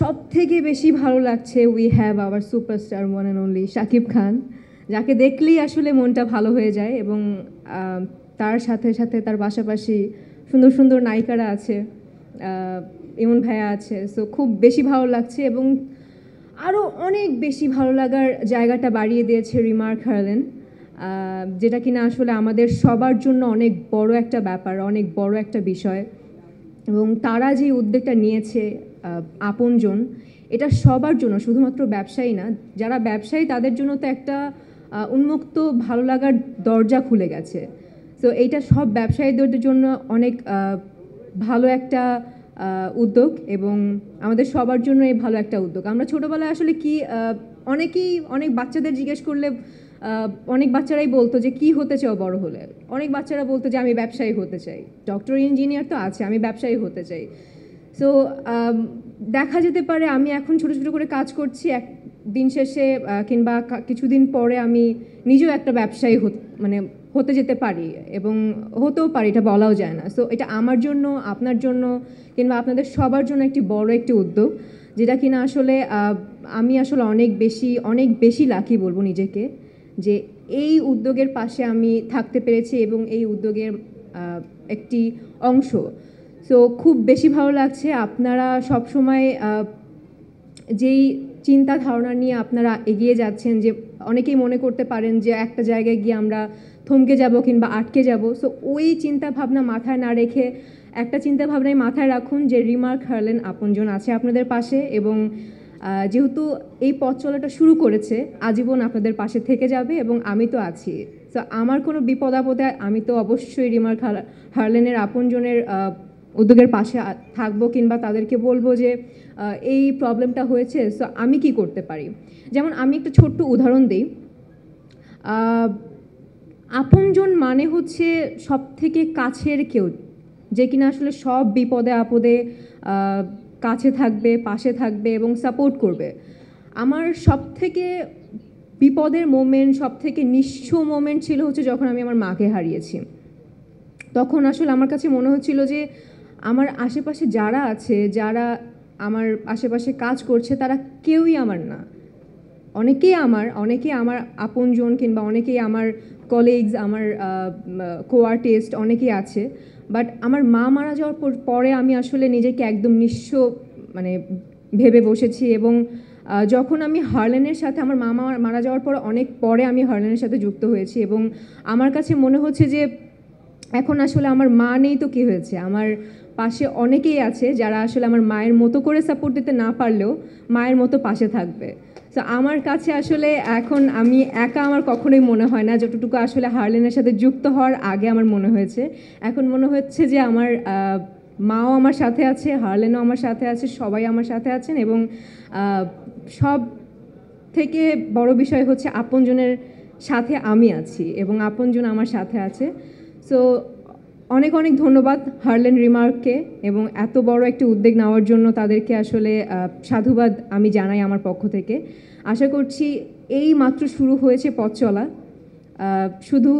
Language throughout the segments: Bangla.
সব থেকে বেশি ভালো লাগছে we have our superstar one and only Shakib Khan যাকে দেখলেই আসলে মনটা ভালো হয়ে যায় এবং তার সাথে সাথে তার পাশাপাশি সুন্দর সুন্দর নায়িকারা আছে ইমন ভাইয়া আছে সো খুব বেশি ভালো লাগছে এবং আরও অনেক বেশি ভালো লাগার জায়গাটা বাড়িয়ে দিয়েছে রিমার্ক হারলেন যেটা কিনা আসলে আমাদের সবার জন্য অনেক বড় একটা ব্যাপার অনেক বড় একটা বিষয় এবং তারা যে উদ্যোগটা নিয়েছে আপনজন এটা সবার জন্য শুধুমাত্র ব্যবসায়ী না যারা ব্যবসায়ী তাদের জন্য তো একটা উন্মুক্ত ভালো লাগার দরজা খুলে গেছে তো এইটা সব ব্যবসায়ীদের জন্য অনেক ভালো একটা উদ্যোগ এবং আমাদের সবার জন্য এই ভালো একটা উদ্যোগ আমরা ছোটোবেলায় আসলে কি অনেকেই অনেক বাচ্চাদের জিজ্ঞেস করলে অনেক বাচ্চারাই বলতো যে কি হতে চাও বড় হলে অনেক বাচ্চারা বলতো যে আমি ব্যবসায়ী হতে চাই ডক্টর ইঞ্জিনিয়ার তো আছে আমি ব্যবসায়ী হতে চাই সো um, দেখা যেতে পারে আমি এখন ছোট ছোট করে কাজ করছি এক দিন শেষে কিংবা কিছুদিন পরে আমি নিজেও একটা ব্যবসায়ী মানে হতে যেতে পারি এবং হতেও পারি এটা বলাও যায় না সো এটা আমার জন্য আপনার জন্য কিংবা আপনাদের সবার জন্য একটি বড় একটি উদ্যোগ যেটা কিনা আসলে আমি আসলে অনেক বেশি অনেক বেশি লাকি বলবো নিজেকে যে এই উদ্যোগের পাশে আমি থাকতে পেরেছি এবং এই উদ্যোগের একটি অংশ সো খুব বেশি ভালো লাগছে আপনারা সব সময় যেই চিন্তা ধারণা নিয়ে আপনারা এগিয়ে যাচ্ছেন যে অনেকেই মনে করতে পারেন যে একটা জায়গায় গিয়ে আমরা থমকে যাব কিংবা আটকে যাব সো ওই চিন্তা ভাবনা মাথায় না রেখে একটা চিন্তা ভাবনায় মাথায় রাখুন যে রিমার্ক হারলেন আপনজন আছে আপনাদের পাশে এবং যেহেতু এই পথ চলাটা শুরু করেছে আজীবন আপনাদের পাশে থেকে যাবে এবং আমি তো আছি সো আমার কোনো বিপদ আপদে আমি তো অবশ্যই রিমার্ক হারলেনের আপনজনের উদ্যোগের পাশে থাকবো কিংবা তাদেরকে বলবো যে এই প্রবলেমটা হয়েছে সো আমি কি করতে পারি যেমন আমি একটা ছোট্ট উদাহরণ দিই আপনজন মানে হচ্ছে সব থেকে কাছের কেউ যে কিনা আসলে সব বিপদে আপদে কাছে থাকবে পাশে থাকবে এবং সাপোর্ট করবে আমার সব থেকে বিপদের মোমেন্ট সব থেকে নিঃস্ব মোমেন্ট ছিল হচ্ছে যখন আমি আমার মাকে হারিয়েছি তখন আসলে আমার কাছে মনে হচ্ছিল যে আমার আশেপাশে যারা আছে যারা আমার আশেপাশে কাজ করছে তারা কেউই আমার না অনেকেই আমার অনেকেই আমার আপনজন কিংবা অনেকেই আমার কলিগস আমার কোয়ার্টিস্ট আর্টিস্ট অনেকেই আছে বাট আমার মা মারা যাওয়ার পরে আমি আসলে নিজেকে একদম নিঃস্ব মানে ভেবে বসেছি এবং যখন আমি হার্লেনের সাথে আমার মা মারা যাওয়ার পর অনেক পরে আমি হার্লেনের সাথে যুক্ত হয়েছি এবং আমার কাছে মনে হচ্ছে যে এখন আসলে আমার মা নেই তো কী হয়েছে আমার পাশে অনেকেই আছে যারা আসলে আমার মায়ের মতো করে সাপোর্ট দিতে না পারলেও মায়ের মতো পাশে থাকবে তো আমার কাছে আসলে এখন আমি একা আমার কখনোই মনে হয় না যতটুকু আসলে হার্লেনের সাথে যুক্ত হওয়ার আগে আমার মনে হয়েছে এখন মনে হচ্ছে যে আমার মাও আমার সাথে আছে হার্লেনও আমার সাথে আছে সবাই আমার সাথে আছেন এবং সব থেকে বড় বিষয় হচ্ছে আপনজনের সাথে আমি আছি এবং আপনজন আমার সাথে আছে সো অনেক অনেক ধন্যবাদ হার্লেন রিমার্ককে এবং এত বড় একটি উদ্যোগ নেওয়ার জন্য তাদেরকে আসলে সাধুবাদ আমি জানাই আমার পক্ষ থেকে আশা করছি এই মাত্র শুরু হয়েছে পথ চলা শুধু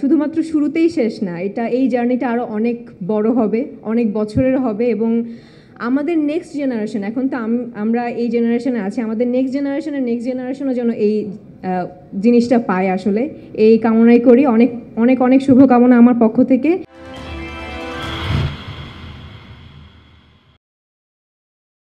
শুধুমাত্র শুরুতেই শেষ না এটা এই জার্নিটা আরও অনেক বড় হবে অনেক বছরের হবে এবং আমাদের নেক্সট জেনারেশন এখন তো আমরা এই জেনারেশনে আছি আমাদের নেক্সট জেনারেশনের নেক্সট জেনারেশনও যেন এই জিনিসটা পায় আসলে এই কামনাই করি অনেক অনেক অনেক শুভকামনা আমার পক্ষ থেকে